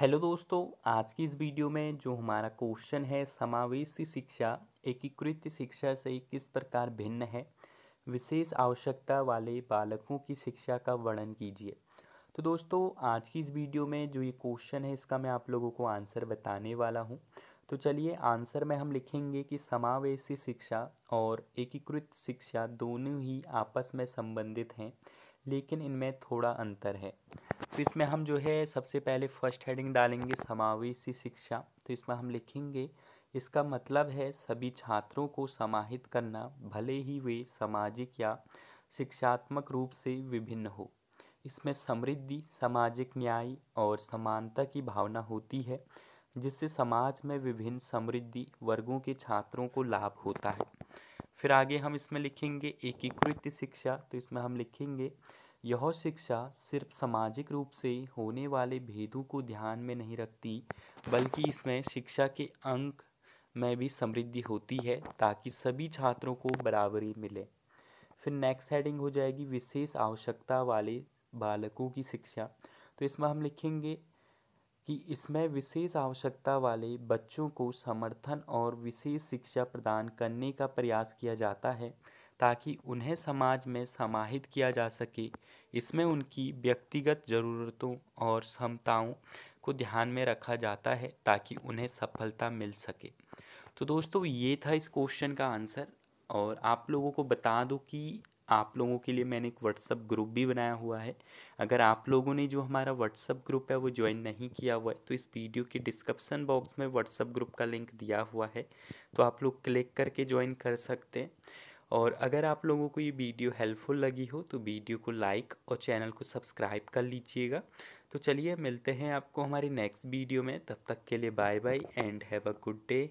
hello दोस्तों आज की इस वीडियो में जो हमारा क्वेश्चन है समावेशी शिक्षा एकीकृत शिक्षा से किस प्रकार भिन्न है विशेष आवश्यकता वाले बालकों की शिक्षा का वर्णन कीजिए तो दोस्तों आज की इस वीडियो में जो ये क्वेश्चन है इसका मैं आप लोगों को आंसर बताने वाला हूँ तो चलिए आंसर में हम लिखेंगे कि समावेशी शिक्षा और एकीकृत शिक्षा दोनों ही आपस में संबंधित हैं लेकिन इनमें थोड़ा अंतर है तो इसमें हम जो है सबसे पहले फर्स्ट हेडिंग डालेंगे समावेशी शिक्षा तो इसमें हम लिखेंगे इसका मतलब है सभी छात्रों को समाहित करना भले ही वे सामाजिक या शिक्षात्मक रूप से विभिन्न हो इसमें समृद्धि सामाजिक न्याय और समानता की भावना होती है जिससे समाज में विभिन्न समृद्धि वर्गों के छात्रों को लाभ होता है फिर आगे हम इसमें लिखेंगे एकीकृत शिक्षा तो इसमें हम लिखेंगे यह शिक्षा सिर्फ सामाजिक रूप से होने वाले भेदों को ध्यान में नहीं रखती बल्कि इसमें शिक्षा के अंक में भी समृद्धि होती है ताकि सभी छात्रों को बराबरी मिले फिर नेक्स्ट हेडिंग हो जाएगी विशेष आवश्यकता वाले बालकों की शिक्षा तो इसमें हम लिखेंगे कि इसमें विशेष आवश्यकता वाले बच्चों को समर्थन और विशेष शिक्षा प्रदान करने का प्रयास किया जाता है ताकि उन्हें समाज में समाहित किया जा सके इसमें उनकी व्यक्तिगत ज़रूरतों और क्षमताओं को ध्यान में रखा जाता है ताकि उन्हें सफलता मिल सके तो दोस्तों ये था इस क्वेश्चन का आंसर और आप लोगों को बता दूँ कि आप लोगों के लिए मैंने एक व्हाट्सअप ग्रुप भी बनाया हुआ है अगर आप लोगों ने जो हमारा व्हाट्सअप ग्रुप है वो ज्वाइन नहीं किया हुआ है तो इस वीडियो के डिस्क्रिप्सन बॉक्स में व्हाट्सअप ग्रुप का लिंक दिया हुआ है तो आप लोग क्लिक करके ज्वाइन कर सकते हैं और अगर आप लोगों को ये वीडियो हेल्पफुल लगी हो तो वीडियो को लाइक और चैनल को सब्सक्राइब कर लीजिएगा तो चलिए मिलते हैं आपको हमारी नेक्स्ट वीडियो में तब तक के लिए bye bye and have a good day